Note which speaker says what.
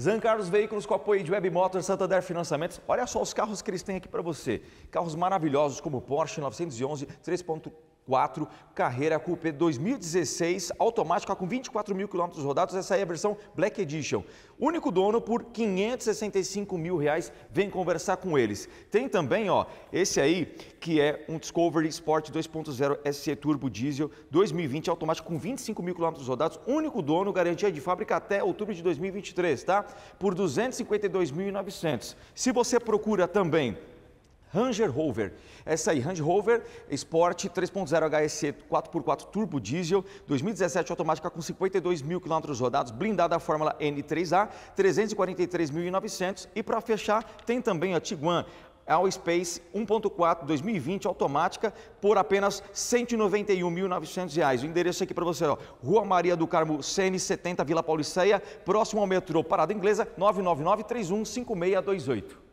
Speaker 1: Zancarlos Veículos com apoio de Web Motors, Santander Financiamentos. Olha só os carros que eles têm aqui para você. Carros maravilhosos como o Porsche 911 3.4 4, carreira Coupé 2016, automática com 24 mil quilômetros rodados. Essa aí é a versão Black Edition. Único dono por 565 mil reais. Vem conversar com eles. Tem também, ó, esse aí que é um Discovery Sport 2.0 SC Turbo Diesel 2020 automático com 25 mil quilômetros rodados. Único dono, garantia de fábrica até outubro de 2023, tá? Por 252.900. Se você procura também Range Rover. Essa aí, Range Rover Sport 3.0 HSC 4x4 turbo diesel, 2017 automática com 52 mil quilômetros rodados, blindada a Fórmula N3A, 343.900 e para fechar tem também a Tiguan. Space 1.4 2020 automática por apenas R$ 191.900. O endereço aqui para você, ó, Rua Maria do Carmo, CN70, Vila Pauliceia, próximo ao metrô Parada Inglesa, 999 315628.